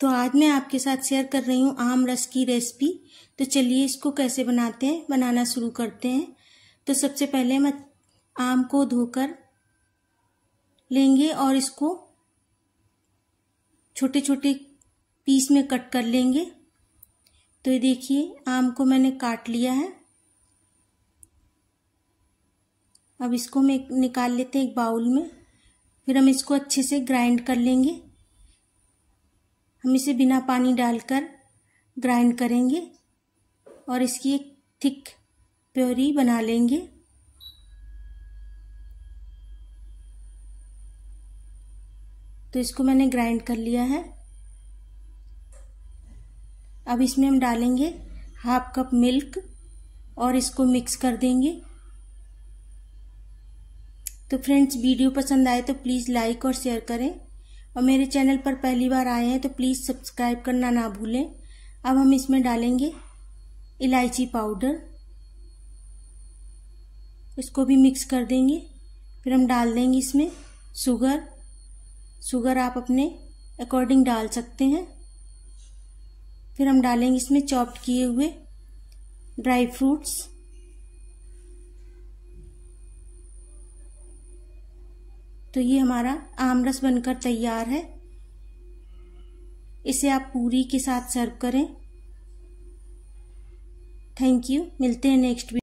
तो आज मैं आपके साथ शेयर कर रही हूँ आम रस की रेसिपी तो चलिए इसको कैसे बनाते हैं बनाना शुरू करते हैं तो सबसे पहले मैं आम को धोकर लेंगे और इसको छोटे छोटे पीस में कट कर लेंगे तो ये देखिए आम को मैंने काट लिया है अब इसको मैं निकाल लेते हैं एक बाउल में फिर हम इसको अच्छे से ग्राइंड कर लेंगे हम इसे बिना पानी डालकर ग्राइंड करेंगे और इसकी एक थिक प्योरी बना लेंगे तो इसको मैंने ग्राइंड कर लिया है अब इसमें हम डालेंगे हाफ कप मिल्क और इसको मिक्स कर देंगे तो फ्रेंड्स वीडियो पसंद आए तो प्लीज़ लाइक और शेयर करें और मेरे चैनल पर पहली बार आए हैं तो प्लीज़ सब्सक्राइब करना ना भूलें अब हम इसमें डालेंगे इलायची पाउडर इसको भी मिक्स कर देंगे फिर हम डाल देंगे इसमें शुगर शुगर आप अपने अकॉर्डिंग डाल सकते हैं फिर हम डालेंगे इसमें चॉप्ड किए हुए ड्राई फ्रूट्स तो ये हमारा आमरस बनकर तैयार है इसे आप पूरी के साथ सर्व करें थैंक यू मिलते हैं नेक्स्ट